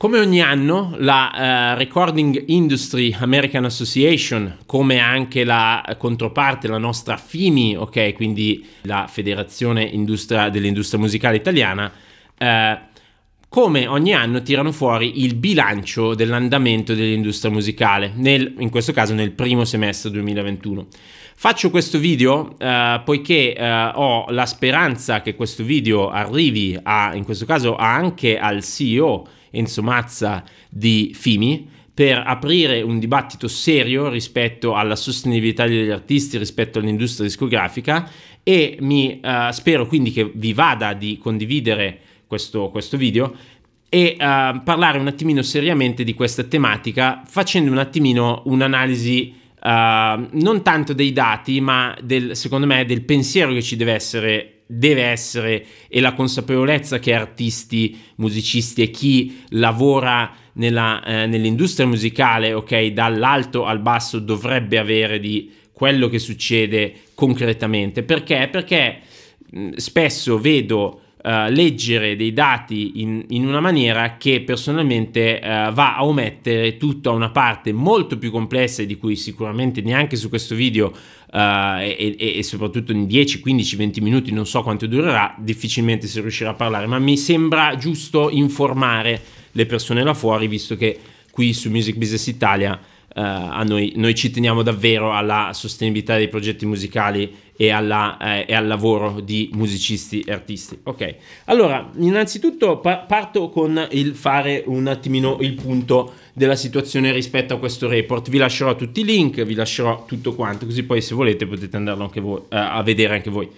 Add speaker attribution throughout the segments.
Speaker 1: Come ogni anno, la uh, Recording Industry American Association, come anche la controparte, la nostra FIMI, ok, quindi la Federazione Industria, dell'Industria Musicale Italiana, uh, come ogni anno tirano fuori il bilancio dell'andamento dell'industria musicale, nel, in questo caso nel primo semestre 2021. Faccio questo video eh, poiché eh, ho la speranza che questo video arrivi a, in questo caso anche al CEO Enzo Mazza di Fimi per aprire un dibattito serio rispetto alla sostenibilità degli artisti, rispetto all'industria discografica e mi, uh, spero quindi che vi vada di condividere questo, questo video e uh, parlare un attimino seriamente di questa tematica facendo un attimino un'analisi Ehm, non tanto dei dati, ma del, secondo me del pensiero che ci deve essere deve essere e la consapevolezza che artisti, musicisti e chi lavora nella, eh, nell'industria musicale, ok, dall'alto al basso dovrebbe avere di quello che succede concretamente. Perché? Perché mh, spesso vedo eh, leggere dei dati in, in, una maniera che personalmente eh, va a omettere tutta una parte molto più complessa di cui sicuramente neanche su questo video Uh, e, e, soprattutto in 10, 15, 20 minuti, non so quanto durerà, difficilmente si riuscirà a parlare, ma mi sembra giusto informare le persone là fuori, visto che qui su Music Business Italia uh, noi, noi ci teniamo davvero alla sostenibilità dei progetti musicali e, alla, eh, e al lavoro di musicisti e artisti. Ok, allora innanzitutto par- parto con il fare un attimino il punto della situazione rispetto a questo report. Vi lascerò tutti i link, vi lascerò tutto quanto, così poi se volete potete andarlo anche voi, eh, a vedere anche voi.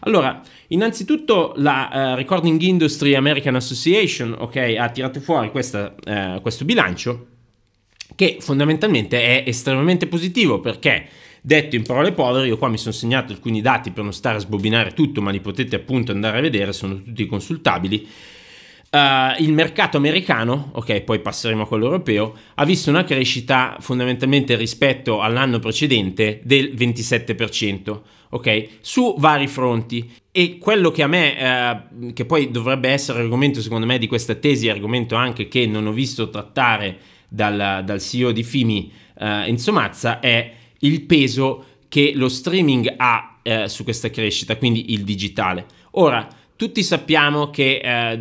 Speaker 1: Allora, innanzitutto la eh, Recording Industry American Association okay, ha tirato fuori questa, eh, questo bilancio che fondamentalmente è estremamente positivo perché Detto in parole povere, io qua mi sono segnato alcuni dati per non stare a sbobinare tutto, ma li potete appunto andare a vedere, sono tutti consultabili. Uh, il mercato americano, ok, poi passeremo a quello europeo, ha visto una crescita fondamentalmente rispetto all'anno precedente del 27%, ok, su vari fronti. E quello che a me, uh, che poi dovrebbe essere argomento secondo me di questa tesi, argomento anche che non ho visto trattare dal, dal CEO di Fimi uh, in Somazza, è il peso che lo streaming ha eh, su questa crescita, quindi il digitale. Ora, tutti sappiamo che eh,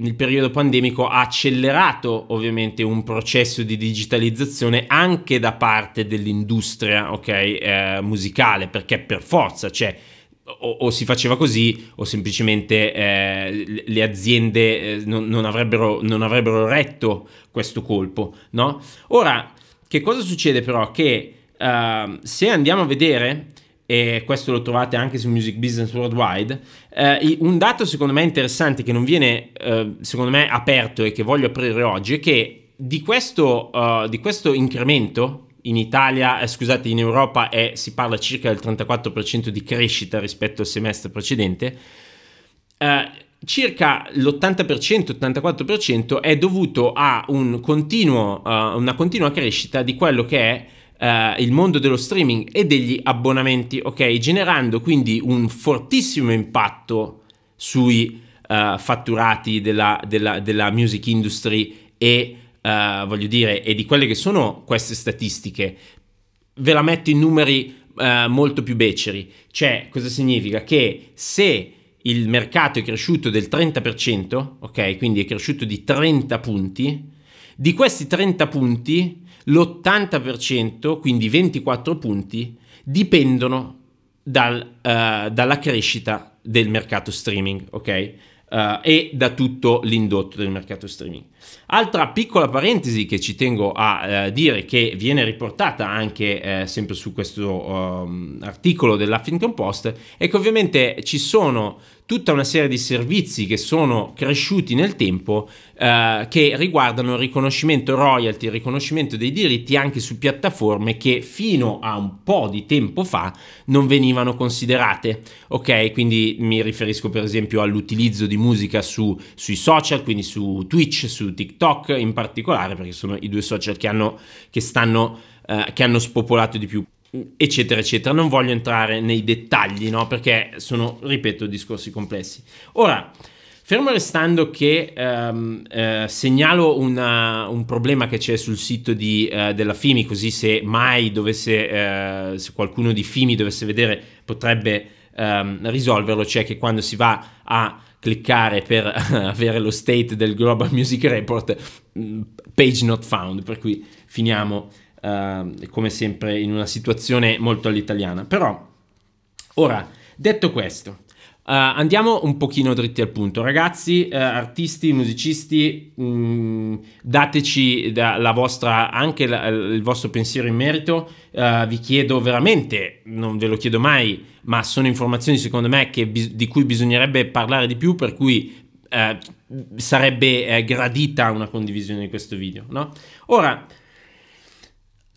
Speaker 1: il periodo pandemico ha accelerato ovviamente un processo di digitalizzazione anche da parte dell'industria okay, eh, musicale, perché per forza, cioè, o, o, si faceva così o semplicemente eh, le aziende eh, non, non, avrebbero, non, avrebbero, retto questo colpo, no? Ora, che cosa succede però? Che uh, se andiamo a vedere, e questo lo trovate anche su Music Business Worldwide, uh, un dato secondo me interessante che non viene, uh, secondo me, aperto e che voglio aprire oggi è che di questo, eh, di questo incremento in Italia, eh, scusate, in Europa è, si parla circa del 34% di crescita rispetto al semestre precedente, circa l'80%, 84% è dovuto a un continuo, uh, una continua crescita di quello che è eh, il mondo dello streaming e degli abbonamenti, ok? Generando quindi un fortissimo impatto sui eh, fatturati della, della, della, music industry e eh, voglio dire, e di quelle che sono queste statistiche. Ve la metto in numeri eh, molto più beceri. Cioè, cosa significa? Che se il mercato è cresciuto del 30%, ok? Quindi è cresciuto di 30 punti. Di questi 30 punti, l'80%, quindi 24 punti, dipendono dal, uh, dalla crescita del mercato streaming, ok? Uh, e da tutto l'indotto del mercato streaming. Altra piccola parentesi che ci tengo a uh, dire che viene riportata anche uh, sempre su questo um, articolo dell'Huffington Post è che ovviamente ci sono tutta una serie di servizi che sono cresciuti nel tempo eh, che riguardano il riconoscimento royalty, il riconoscimento dei diritti anche su piattaforme che fino a un po' di tempo fa non venivano considerate. Ok, quindi mi riferisco per esempio all'utilizzo di musica su, sui social, quindi su Twitch, su TikTok in particolare, perché sono i due social che hanno, che stanno, eh, che hanno spopolato di più eccetera, eccetera. Non voglio entrare nei dettagli, no? Perché sono, ripeto, discorsi complessi. Ora, fermo restando che ehm, eh, segnalo una, un problema che c'è sul sito di, eh, della FIMI, così se mai dovesse, eh, se qualcuno di FIMI dovesse vedere, potrebbe ehm, risolverlo, cioè che quando si va a cliccare per avere lo state del Global Music Report, mm, page not found, per cui finiamo uh, come sempre in una situazione molto all'italiana. Però, ora, detto questo, uh, andiamo un pochino dritti al punto. Ragazzi, uh, artisti, musicisti, mh, mm, dateci da, la vostra, anche la, il vostro pensiero in merito. Eh, vi chiedo veramente, non ve lo chiedo mai, ma sono informazioni secondo me che, di cui bisognerebbe parlare di più, per cui eh, sarebbe eh, gradita una condivisione di questo video, no? Ora,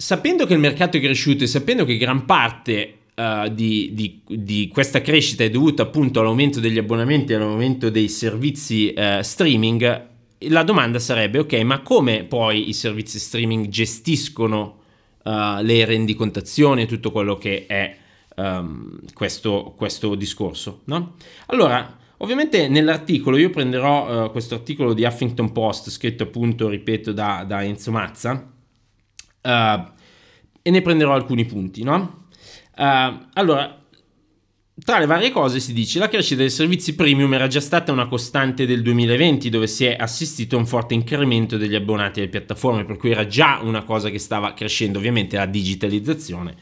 Speaker 1: sapendo che il mercato è cresciuto e sapendo che gran parte uh, di, di, di, questa crescita è dovuta appunto all'aumento degli abbonamenti e all'aumento dei servizi uh, streaming, la domanda sarebbe, ok, ma come poi i servizi streaming gestiscono uh, le rendicontazioni e tutto quello che è um, questo, questo, discorso? No? Allora, Ovviamente nell'articolo io prenderò uh, questo articolo di Huffington Post scritto appunto, ripeto, da, da Enzo Mazza, uh, e ne prenderò alcuni punti, no? Uh, allora, tra le varie cose si dice che la crescita dei servizi premium era già stata una costante del 2020 dove si è assistito a un forte incremento degli abbonati alle piattaforme, per cui era già una cosa che stava crescendo, ovviamente la digitalizzazione,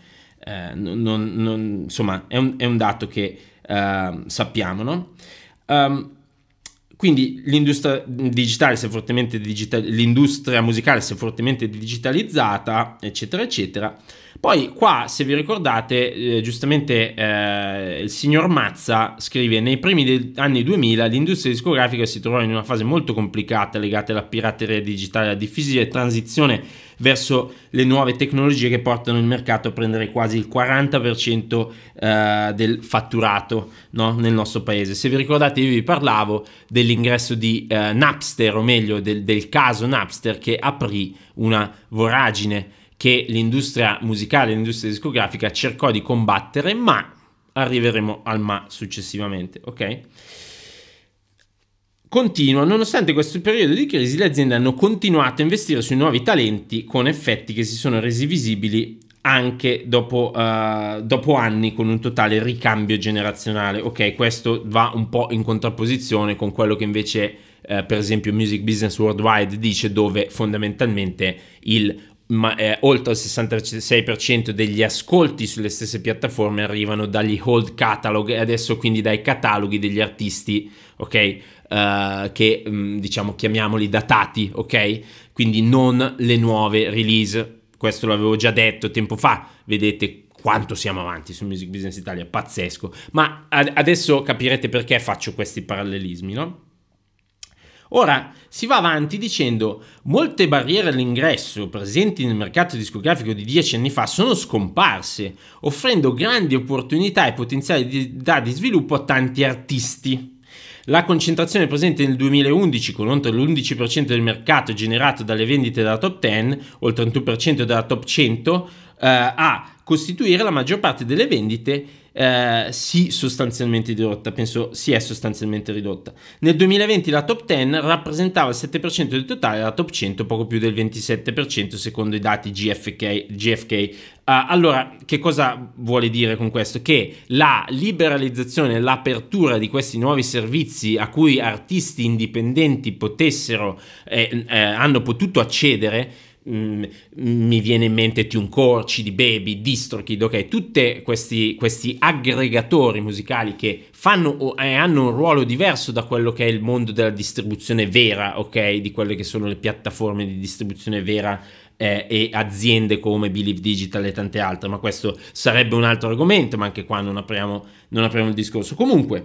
Speaker 1: eh, non, non, insomma è un, è un, dato che eh, sappiamo. No? Um, quindi l'industria digitale si è fortemente digitali- l'industria musicale si è fortemente digitalizzata, eccetera, eccetera. Poi qua, se vi ricordate, eh, giustamente eh, il signor Mazza scrive nei primi anni 2000 l'industria discografica si trovava in una fase molto complicata legata alla pirateria digitale, alla difficile transizione verso le nuove tecnologie che portano il mercato a prendere quasi il 40% eh, del fatturato no? nel nostro paese. Se vi ricordate io vi parlavo dell'ingresso di eh, Napster, o meglio del, del caso Napster che aprì una voragine che l'industria musicale, l'industria discografica cercò di combattere, ma arriveremo al ma successivamente, ok? Continua, nonostante questo periodo di crisi, le aziende hanno continuato a investire sui nuovi talenti con effetti che si sono resi visibili anche dopo, uh, dopo, anni con un totale ricambio generazionale. Ok, questo va un po' in contrapposizione con quello che invece, uh, per esempio, Music Business Worldwide dice, dove fondamentalmente il ma, eh, oltre il 66% degli ascolti sulle stesse piattaforme arrivano dagli old catalog e adesso quindi dai cataloghi degli artisti, ok? Eh, che mm, diciamo chiamiamoli datati, ok? Quindi non le nuove release. Questo l'avevo già detto tempo fa, vedete quanto siamo avanti su Music Business Italia, pazzesco. Ma ad- adesso capirete perché faccio questi parallelismi, no? Ora si va avanti dicendo molte barriere all'ingresso presenti nel mercato discografico di dieci anni fa sono scomparse, offrendo grandi opportunità e potenzialità di sviluppo a tanti artisti. La concentrazione presente nel 2011 con oltre l'11% del mercato generato dalle vendite della top 10, oltre il 31% della top 100, eh, a costituire la maggior parte delle vendite eh, si sostanzialmente ridotta, penso si è sostanzialmente ridotta. Nel 2020 la top 10 rappresentava il 7% del totale, la top 100 poco più del 27% secondo i dati GFK, GFK eh, allora, che cosa vuole dire con questo? Che la liberalizzazione, l'apertura di questi nuovi servizi a cui artisti indipendenti potessero, eh, eh, hanno potuto accedere, Mm, mi viene in mente TuneCore, CD Baby, DistroKid, ok, tutti questi, questi, aggregatori musicali che fanno o eh, hanno un ruolo diverso da quello che è il mondo della distribuzione vera, ok, di quelle che sono le piattaforme di distribuzione vera eh, e aziende come Believe Digital e tante altre, ma questo sarebbe un altro argomento, ma anche qua non apriamo, non apriamo il discorso. Comunque,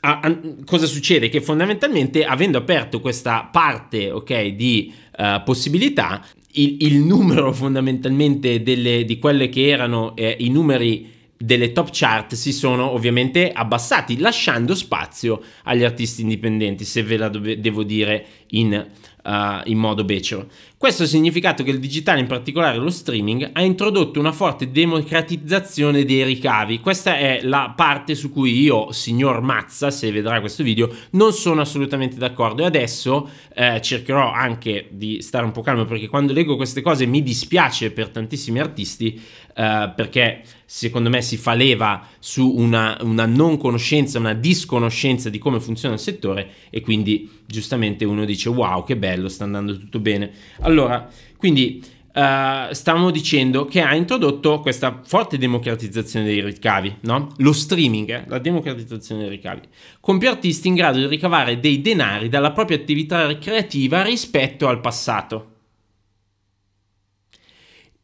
Speaker 1: a, a, cosa succede? Che fondamentalmente avendo aperto questa parte okay, di uh, possibilità, il, il, numero fondamentalmente delle, di quelle che erano eh, i numeri delle top chart si sono ovviamente abbassati, lasciando spazio agli artisti indipendenti, se ve la dove, devo dire in uh, in modo becero. Questo ha significato che il digitale, in particolare lo streaming, ha introdotto una forte democratizzazione dei ricavi. Questa è la parte su cui io, signor Mazza, se vedrà questo video, non sono assolutamente d'accordo. E adesso eh, cercherò anche di stare un po' calmo perché quando leggo queste cose mi dispiace per tantissimi artisti eh, perché secondo me si fa leva su una, una, non conoscenza, una disconoscenza di come funziona il settore e quindi giustamente uno dice wow che bello, sta andando tutto bene. Allora, quindi eh, stavamo dicendo che ha introdotto questa forte democratizzazione dei ricavi, no? lo streaming, eh? la democratizzazione dei ricavi, con più artisti in grado di ricavare dei denari dalla propria attività creativa rispetto al passato.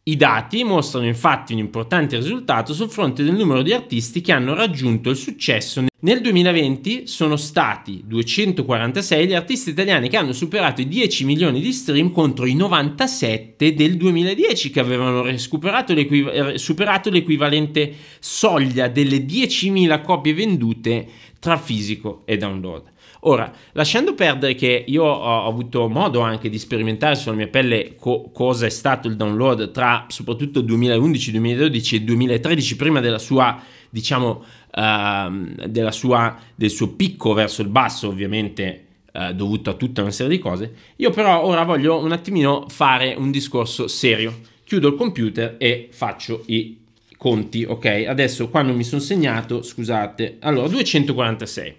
Speaker 1: I dati mostrano infatti un importante risultato sul fronte del numero di artisti che hanno raggiunto il successo. Nel 2020 sono stati 246 gli artisti italiani che hanno superato i 10 milioni di stream contro i 97 del 2010 che avevano l'equiv- eh, superato l'equivalente soglia delle 10.000 copie vendute tra fisico e download. Ora, lasciando perdere che io ho avuto modo anche di sperimentare sulla mia pelle co- cosa è stato il download tra soprattutto 2011, 2012 e 2013, prima della sua, diciamo, uh, sua, del suo picco verso il basso, ovviamente uh, dovuto a tutta una serie di cose, io però ora voglio un attimino fare un discorso serio. Chiudo il computer e faccio i conti, ok? Adesso qua non mi sono segnato, scusate. Allora, 246.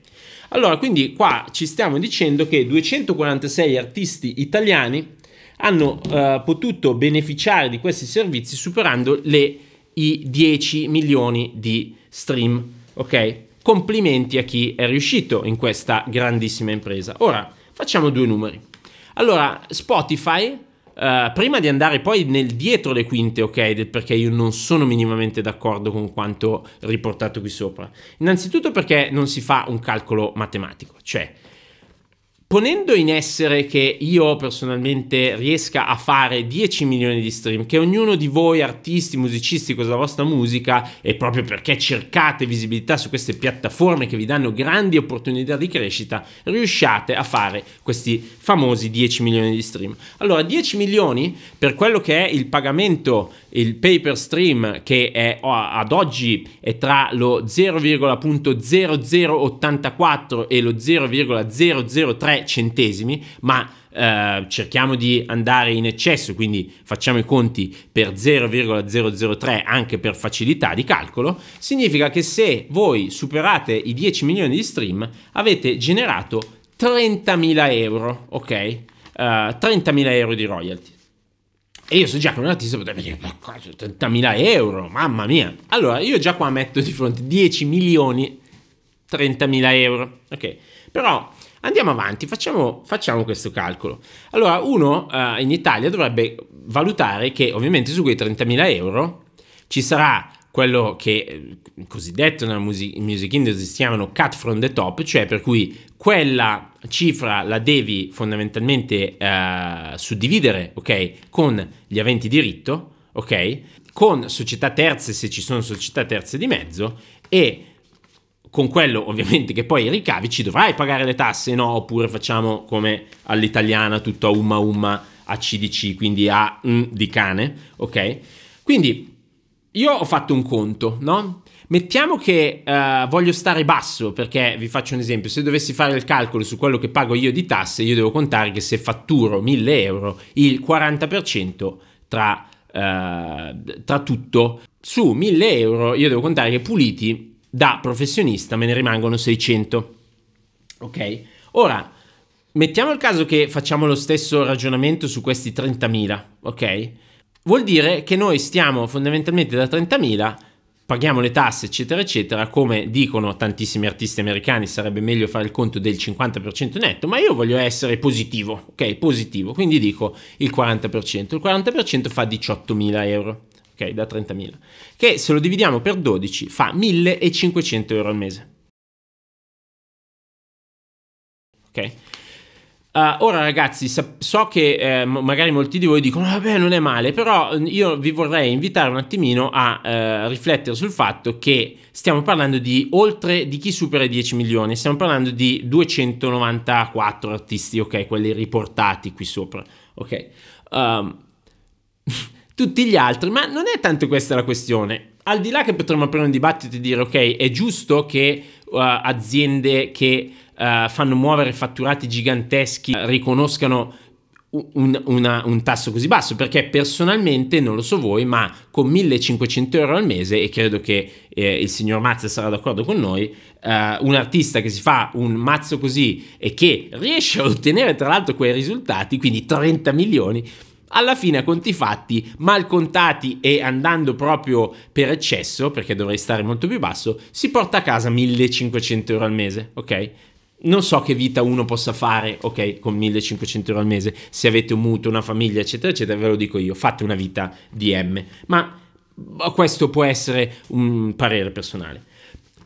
Speaker 1: Allora, quindi qua ci stiamo dicendo che 246 artisti italiani hanno eh, potuto beneficiare di questi servizi superando le, i 10 milioni di stream, ok? Complimenti a chi è riuscito in questa grandissima impresa. Ora, facciamo due numeri. Allora, Spotify Uh, prima di andare poi nel dietro le quinte, ok, perché io non sono minimamente d'accordo con quanto riportato qui sopra. Innanzitutto perché non si fa un calcolo matematico, cioè ponendo in essere che io personalmente riesca a fare 10 milioni di stream, che ognuno di voi artisti, musicisti con la vostra musica, e proprio perché cercate visibilità su queste piattaforme che vi danno grandi opportunità di crescita, riusciate a fare questi famosi 10 milioni di stream. Allora, 10 milioni per quello che è il pagamento il paper stream che è, ad oggi è tra lo 0,0084 e lo 0,003 centesimi, ma eh, cerchiamo di andare in eccesso, quindi facciamo i conti per 0,003 anche per facilità di calcolo, significa che se voi superate i 10 milioni di stream avete generato 30.000 euro, ok? Uh, eh, 30.000 euro di royalty. E io so già che un artista potrebbe dire, ma 30.000 euro, mamma mia. Allora, io già qua metto di fronte 10 milioni, 30.000 euro. Ok, però andiamo avanti, facciamo, facciamo questo calcolo. Allora, uno eh, in Italia dovrebbe valutare che ovviamente su quei 30.000 euro ci sarà quello che eh, cosiddetto nella music, music industry si chiamano cut from the top, cioè per cui quella cifra la devi fondamentalmente eh, suddividere, ok? Con gli aventi diritto, ok? Con società terze se ci sono società terze di mezzo e con quello ovviamente che poi ricavi ci dovrai pagare le tasse, no? Oppure facciamo come all'italiana tutto a umma umma a CDC, quindi a mm, di cane, ok? Quindi io ho fatto un conto, no? Mettiamo che uh, voglio stare basso, perché vi faccio un esempio, se dovessi fare il calcolo su quello che pago io di tasse, io devo contare che se fatturo 1000 euro, il 40% tra, uh, tra tutto, su 1000 euro io devo contare che puliti da professionista me ne rimangono 600. Ok? Ora, mettiamo il caso che facciamo lo stesso ragionamento su questi 30.000, ok? Vuol dire che noi stiamo fondamentalmente da 30.000 paghiamo le tasse, eccetera, eccetera, come dicono tantissimi artisti americani, sarebbe meglio fare il conto del 50% netto, ma io voglio essere positivo, ok? Positivo, quindi dico il 40%. Il 40% fa 18.000 euro, ok? Da 30.000, che se lo dividiamo per 12 fa 1.500 euro al mese. Ok? Uh, ora ragazzi, so che eh, magari molti di voi dicono vabbè non è male, però io vi vorrei invitare un attimino a eh, riflettere sul fatto che stiamo parlando di oltre di chi supera i 10 milioni, stiamo parlando di 294 artisti, ok, quelli riportati qui sopra, ok. Um, tutti gli altri, ma non è tanto questa la questione. Al di là che potremmo aprire un dibattito e dire ok, è giusto che uh, aziende che eh, fanno muovere fatturati giganteschi, riconoscano un, una, un, tasso così basso perché personalmente non lo so voi ma con 1500 euro al mese e credo che eh, il signor Mazza sarà d'accordo con noi eh, un artista che si fa un mazzo così e che riesce a ottenere tra l'altro quei risultati quindi 30 milioni alla fine a conti fatti mal contati e andando proprio per eccesso perché dovrei stare molto più basso si porta a casa 1500 euro al mese ok non so che vita uno possa fare, ok, con 1500 euro al mese, se avete un mutuo, una famiglia, eccetera, eccetera, ve lo dico io, fate una vita DM, ma questo può essere un parere personale.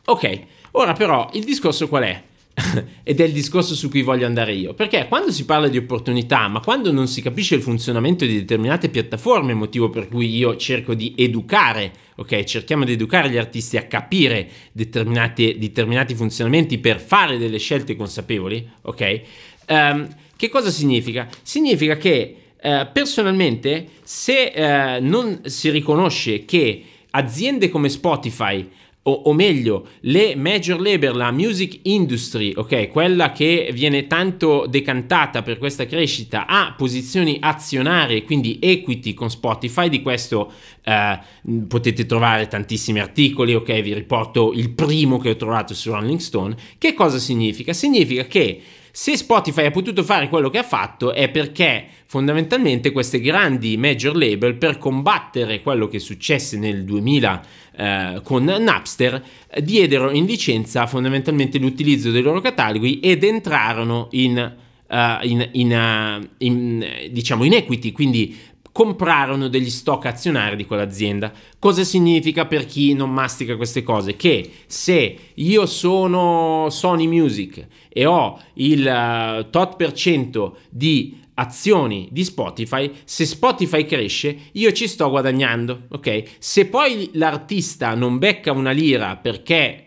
Speaker 1: Ok, ora però il discorso qual è? ed è il discorso su cui voglio andare io, perché quando si parla di opportunità, ma quando non si capisce il funzionamento di determinate piattaforme, motivo per cui io cerco di educare, ok? Cerchiamo di educare gli artisti a capire determinati funzionamenti per fare delle scelte consapevoli, ok? Um, che cosa significa? Significa che eh, personalmente se eh, non si riconosce che aziende come Spotify o, o, meglio, le major label, la music industry, ok, quella che viene tanto decantata per questa crescita, ha posizioni azionarie, quindi equity con Spotify, di questo eh, potete trovare tantissimi articoli, ok, vi riporto il primo che ho trovato su Rolling Stone. Che cosa significa? Significa che se Spotify ha potuto fare quello che ha fatto è perché fondamentalmente queste grandi major label per combattere quello che successe nel 2000 eh, con Napster diedero in licenza fondamentalmente l'utilizzo dei loro cataloghi ed entrarono in Uh, in, in, uh, in, eh, diciamo in equity, quindi comprarono degli stock azionari di quell'azienda. Cosa significa per chi non mastica queste cose? Che se io sono Sony Music e ho il eh, tot per cento di azioni di Spotify, se Spotify cresce io ci sto guadagnando, ok? Se poi l'artista non becca una lira perché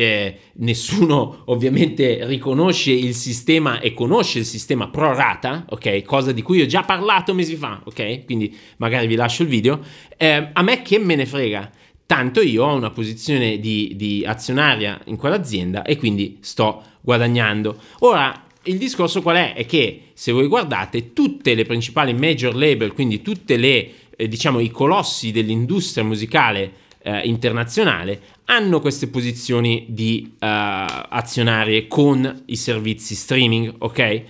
Speaker 1: eh, nessuno ovviamente riconosce il sistema e conosce il sistema pro rata, ok? Cosa di cui ho già parlato mesi fa, ok? Quindi magari vi lascio il video. Eh, a me che me ne frega, tanto io ho una posizione di, di azionaria in quell'azienda e quindi sto guadagnando. Ora, il discorso qual è? È che se voi guardate tutte le principali major label, quindi tutte le, eh, diciamo, i colossi dell'industria musicale eh, internazionale, hanno queste posizioni di uh, eh, azionarie con i servizi streaming, ok?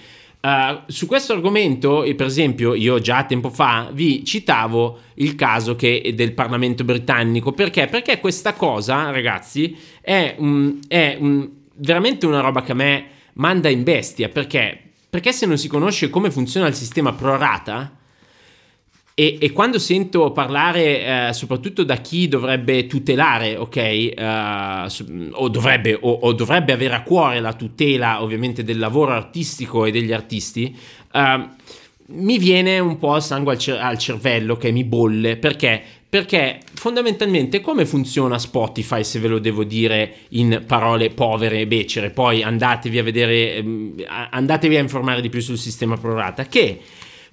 Speaker 1: Uh, su questo argomento, per esempio, io già tempo fa vi citavo il caso che, del Parlamento britannico. Perché? Perché questa cosa, ragazzi, è, un, è un, veramente una roba che a me manda in bestia. Perché? Perché se non si conosce come funziona il sistema pro rata, e, e, quando sento parlare, eh, soprattutto da chi dovrebbe tutelare, ok, eh, o, dovrebbe, o, o, dovrebbe, avere a cuore la tutela ovviamente del lavoro artistico e degli artisti, eh, mi viene un po' il sangue al, cer- al cervello che okay? mi bolle perché perché fondamentalmente come funziona Spotify se ve lo devo dire in parole povere e becere poi andatevi a vedere ehm, andatevi a informare di più sul sistema prorata che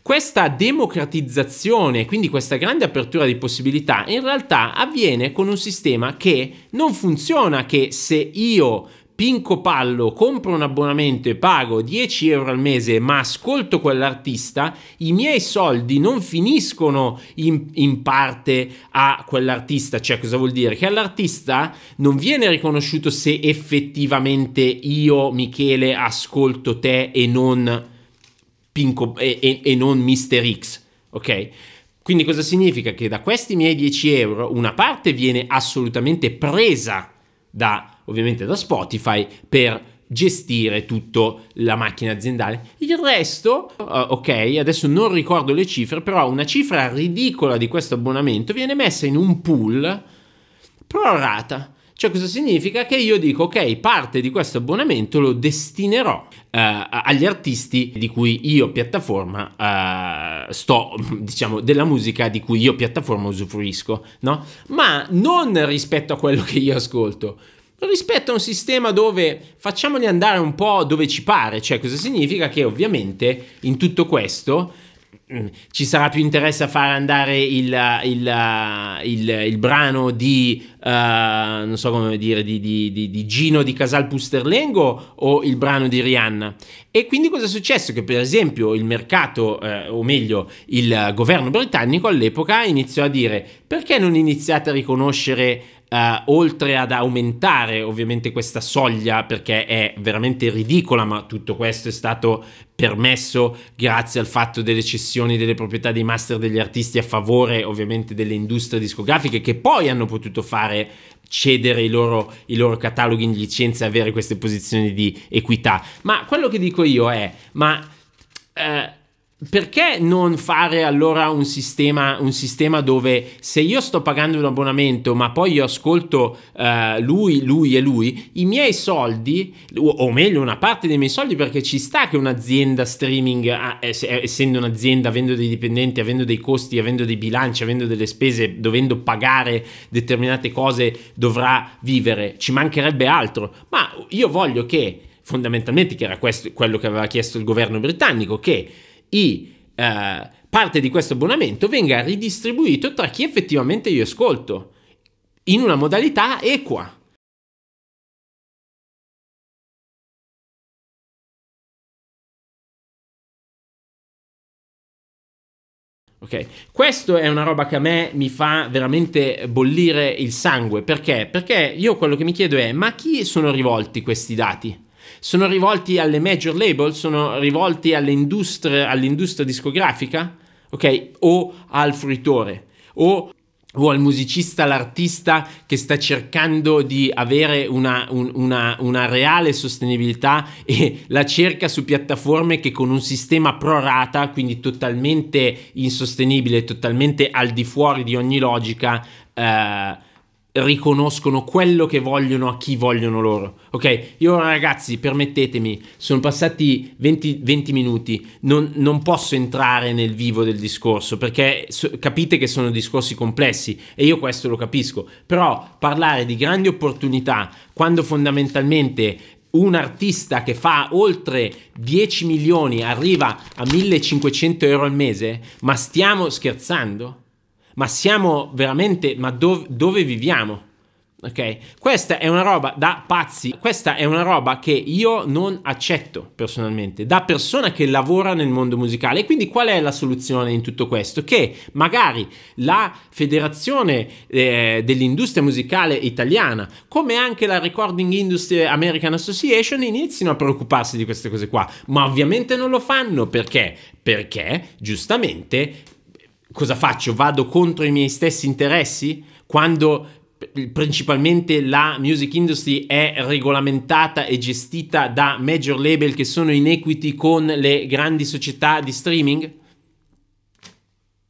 Speaker 1: questa democratizzazione, quindi questa grande apertura di possibilità, in realtà avviene con un sistema che non funziona che se io Pinco Pallo compro un abbonamento e pago 10 euro al mese ma ascolto quell'artista, i miei soldi non finiscono in, in parte a quell'artista. Cioè cosa vuol dire? Che all'artista non viene riconosciuto se effettivamente io, Michele, ascolto te e non Pinco e, e, e non Mister X, ok? Quindi cosa significa? Che da questi miei 10 euro una parte viene assolutamente presa da, ovviamente da Spotify per gestire tutta la macchina aziendale. Il resto, uh, ok, adesso non ricordo le cifre, però una cifra ridicola di questo abbonamento viene messa in un pool prorata. Cioè cosa significa che io dico ok, parte di questo abbonamento lo destinerò eh, agli artisti di cui io piattaforma eh, sto, diciamo, della musica di cui io piattaforma usufruisco, no? Ma non rispetto a quello che io ascolto rispetto a un sistema dove facciamoli andare un po' dove ci pare, cioè cosa significa che ovviamente in tutto questo ci sarà più interesse a far andare il, uh, il, uh, il, uh, il brano di, uh, non so come dire, di, di, di, di, Gino di Casal Pusterlengo o il brano di Rihanna. E quindi cosa è successo? Che per esempio il mercato, eh, o meglio il governo britannico all'epoca iniziò a dire perché non iniziate a riconoscere Uh, oltre ad aumentare ovviamente questa soglia perché è veramente ridicola, ma tutto questo è stato permesso grazie al fatto delle cessioni delle proprietà dei master degli artisti a favore ovviamente delle industrie discografiche che poi hanno potuto fare cedere i loro, i loro, cataloghi in licenza e avere queste posizioni di equità. Ma quello che dico io è, ma... Uh, perché non fare allora un sistema, un sistema, dove se io sto pagando un abbonamento ma poi io ascolto uh, lui, lui e lui, i miei soldi, o meglio una parte dei miei soldi perché ci sta che un'azienda streaming, ah, eh, eh, essendo un'azienda, avendo dei dipendenti, avendo dei costi, avendo dei bilanci, avendo delle spese, dovendo pagare determinate cose, dovrà vivere, ci mancherebbe altro, ma io voglio che fondamentalmente, che era questo, quello che aveva chiesto il governo britannico, che i, eh, parte di questo abbonamento venga ridistribuito tra chi effettivamente io ascolto in una modalità equa. Ok, Questo è una roba che a me mi fa veramente bollire il sangue. Perché? Perché io quello che mi chiedo è: ma a chi sono rivolti questi dati? sono rivolti alle major label, sono rivolti all'industria, all'industria discografica, ok? O al fruitore, o o al musicista, all'artista che sta cercando di avere una, un, una, una, reale sostenibilità e la cerca su piattaforme che con un sistema prorata, quindi totalmente insostenibile, totalmente al di fuori di ogni logica, eh, riconoscono quello che vogliono a chi vogliono loro. Ok, io ragazzi, permettetemi, sono passati 20, 20 minuti, non, non, posso entrare nel vivo del discorso perché so, capite che sono discorsi complessi e io questo lo capisco, però parlare di grandi opportunità quando fondamentalmente un artista che fa oltre 10 milioni arriva a 1500 euro al mese, ma stiamo scherzando? ma siamo veramente, ma dov, dove viviamo? Ok? Questa è una roba da pazzi, questa è una roba che io non accetto personalmente, da persona che lavora nel mondo musicale. quindi qual è la soluzione in tutto questo? Che magari la federazione eh, dell'industria musicale italiana, come anche la Recording Industry American Association, inizino a preoccuparsi di queste cose qua. Ma ovviamente non lo fanno perché? Perché giustamente cosa faccio? Vado contro i miei stessi interessi? Quando principalmente la music industry è regolamentata e gestita da major label che sono in equity con le grandi società di streaming?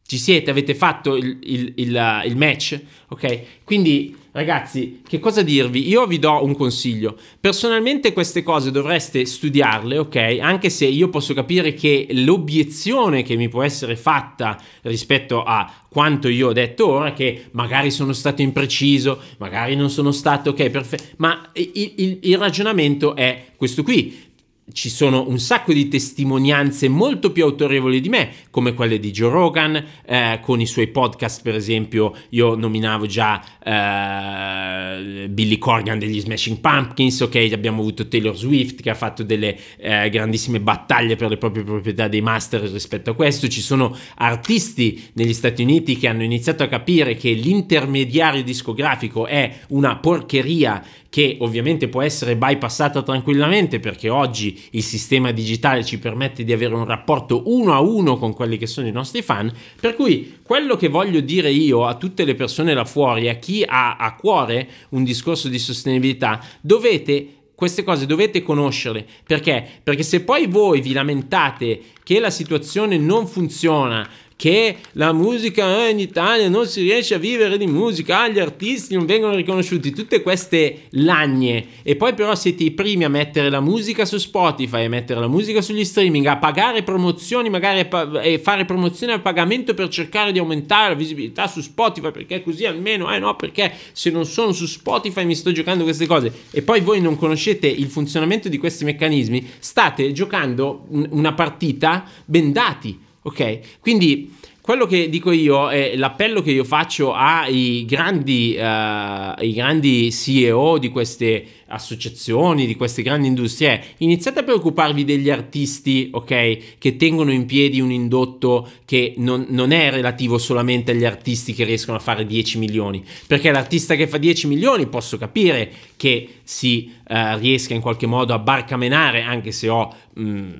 Speaker 1: Ci siete, avete fatto il, il, il, uh, il match, ok? Quindi Ragazzi, che cosa dirvi? Io vi do un consiglio. Personalmente queste cose dovreste studiarle, ok? Anche se io posso capire che l'obiezione che mi può essere fatta rispetto a quanto io ho detto ora, che magari sono stato impreciso, magari non sono stato, ok, perfetto. Ma il, il, il ragionamento è questo qui ci sono un sacco di testimonianze molto più autorevoli di me, come quelle di Joe Rogan, eh, con i suoi podcast, per esempio, io nominavo già eh, Billy Corgan degli Smashing Pumpkins, ok, abbiamo avuto Taylor Swift che ha fatto delle eh, grandissime battaglie per le proprie proprietà dei master rispetto a questo, ci sono artisti negli Stati Uniti che hanno iniziato a capire che l'intermediario discografico è una porcheria che ovviamente può essere bypassata tranquillamente perché oggi il sistema digitale ci permette di avere un rapporto uno a uno con quelli che sono i nostri fan, per cui quello che voglio dire io a tutte le persone là fuori, a chi ha a cuore un discorso di sostenibilità, dovete queste cose dovete conoscerle perché? Perché se poi voi vi lamentate che la situazione non funziona, che la musica eh, in Italia non si riesce a vivere di musica, ah, gli artisti non vengono riconosciuti, tutte queste lagne. E poi però siete i primi a mettere la musica su Spotify, a mettere la musica sugli streaming, a pagare promozioni, magari pa- e fare promozioni a pagamento per cercare di aumentare la visibilità su Spotify, perché così almeno, eh no, perché se non sono su Spotify mi sto giocando queste cose. E poi voi non conoscete il funzionamento di questi meccanismi, state giocando una partita bendati Ok? Quindi quello che dico io è l'appello che io faccio ai grandi, eh, ai grandi CEO di queste associazioni, di queste grandi industrie, iniziate a preoccuparvi degli artisti, ok, che tengono in piedi un indotto che non, non, è relativo solamente agli artisti che riescono a fare 10 milioni, perché l'artista che fa 10 milioni posso capire che si eh, riesca in qualche modo a barcamenare, anche se ho mh, mm,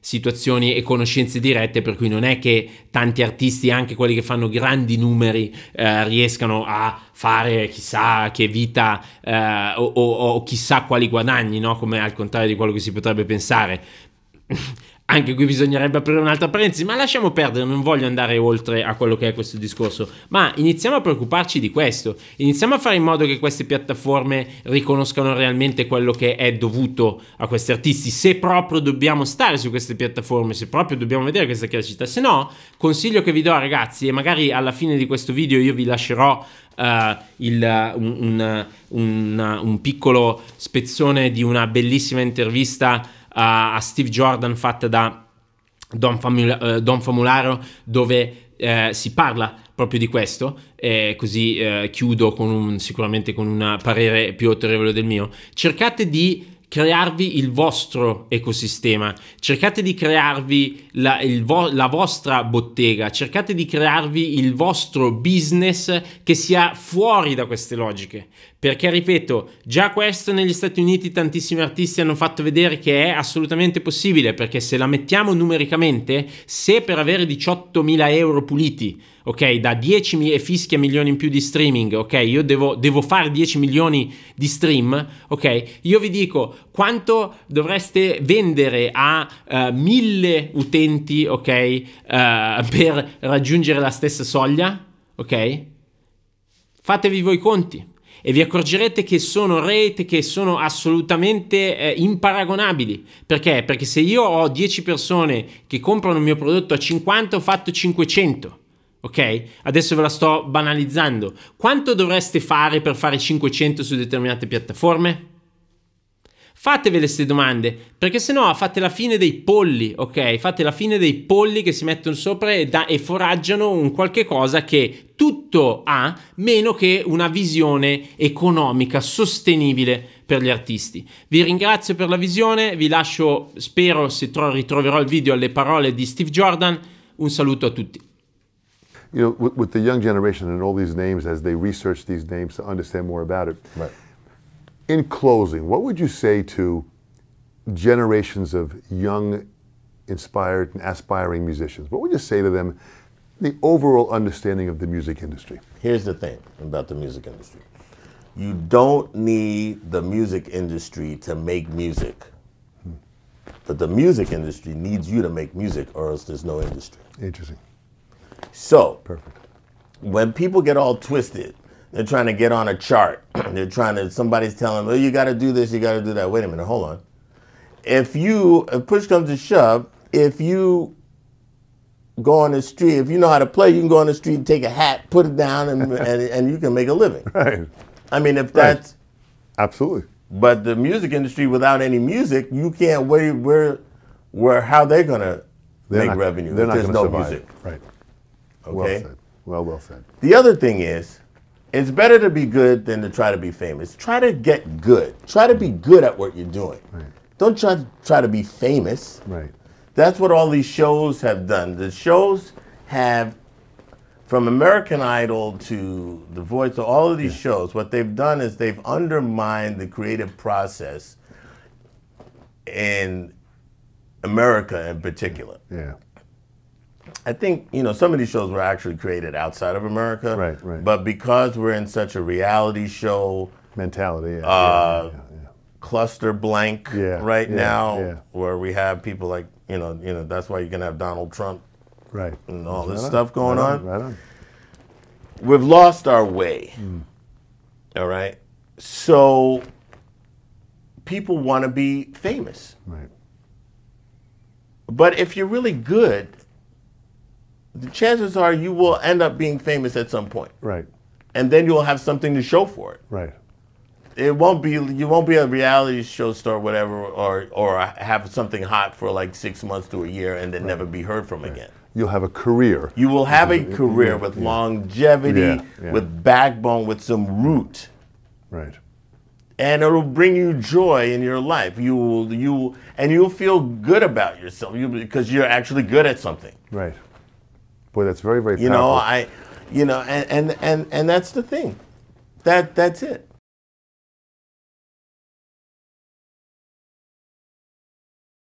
Speaker 1: situazioni e conoscenze dirette, per cui non è che tanti artisti, anche quelli che fanno grandi numeri, eh, riescano a fare chissà che vita eh, o, o, o, chissà quali guadagni, no? come al contrario di quello che si potrebbe pensare. Anche qui bisognerebbe aprire un'altra parentesi, ma lasciamo perdere, non voglio andare oltre a quello che è questo discorso, ma iniziamo a preoccuparci di questo, iniziamo a fare in modo che queste piattaforme riconoscano realmente quello che è dovuto a questi artisti, se proprio dobbiamo stare su queste piattaforme, se proprio dobbiamo vedere questa crescita, se no consiglio che vi do ragazzi e magari alla fine di questo video io vi lascerò Uh, il, uh, un, un, uh, un, piccolo spezzone di una bellissima intervista a Steve Jordan fatta da Don, Famula- eh, Don Famularo dove eh, si parla proprio di questo e così eh, chiudo con un, sicuramente con un parere più autorevole del mio. Cercate di crearvi il vostro ecosistema, cercate di crearvi la, vo- la, vostra bottega, cercate di crearvi il vostro business che sia fuori da queste logiche, perché, ripeto, già questo negli Stati Uniti tantissimi artisti hanno fatto vedere che è assolutamente possibile, perché se la mettiamo numericamente, se per avere 18.000 euro puliti, ok, da 10 e fischia milioni in più di streaming, ok, io devo, devo fare 10 milioni di stream, ok, io vi dico quanto dovreste vendere a uh, eh, 1000 utenti, ok, uh, per raggiungere la stessa soglia, ok? Fatevi voi i conti e vi accorgerete che sono rate che sono assolutamente eh, imparagonabili. Perché? Perché se io ho 10 persone che comprano il mio prodotto a 50 ho fatto 500. Ok? Adesso ve la sto banalizzando. Quanto dovreste fare per fare 500 su determinate piattaforme? Fatevele queste domande, perché se no fate la fine dei polli, ok? Fate la fine dei polli che si mettono sopra e, da- e foraggiano un qualche cosa che tutto ha, meno che una visione economica sostenibile per gli artisti. Vi ringrazio per la visione, vi lascio, spero, se tro- ritroverò il video alle parole di Steve Jordan. Un saluto a tutti.
Speaker 2: you know, with, with, the young generation and all these names as they research these names to understand more about it. Right. In closing, what would you say to generations of young, inspired, and aspiring musicians? What would you say to them, the overall understanding of the music industry? Here's the thing about the music industry you don't need the music industry to make music. But the music industry needs you to make music, or else there's no industry. Interesting. So, perfect. When people get all twisted they're trying to get on a chart. They're trying to, somebody's telling them, "Oh, you got to do this, you got to do that. Wait a minute, hold on. If you, if push comes to shove, if you go on the street, if you know how to play, you can go on the street and take a hat, put it down, and, and, and, you can make a living. Right. I mean, if that's. Absolutely. But the music industry, without any music, you can't wait where, where how they're going to make not, revenue. They're not going to no survive. Music. Right. Okay. Well said. Well, well said. The other thing is, it's better to be good than to try to be famous. Try to get good. Try to be good at what you're doing. Right. Don't try to try to be famous. Right. That's what all these shows have done. The shows have, from American Idol to The Voice to all of these yeah. shows, what they've done is they've undermined the creative process in America in particular. Yeah. I think you know some of these shows were actually created outside of America, right? Right. But because we're in such a reality show mentality, yeah, uh, yeah, yeah, cluster blank, right now, where we have people like you know, you know, that's why you gonna have Donald Trump, right, and all this stuff going right on. on. Right on. We've lost our way. Mm. All right, so people want to be famous, right? But if you're really good the chances are you will end up being famous at some point. Right. And then you'll have something to show for it. Right. It won't be you won't be a reality show star, or whatever, or or have something hot for like six months to a year and then right. never be heard from right. again. You'll have a career. You will have a uh, career yeah, with yeah. longevity, yeah, with backbone, with some root. Right. And it'll bring you joy in your life. You will you and you'll feel good about yourself. You because you're actually good at something. Right. Boy, that's very, very. Powerful. You know, I, you know, and and and, and that's the thing, that that's it.